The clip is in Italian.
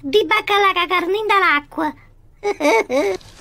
di baccalà cagarnin dall'acqua.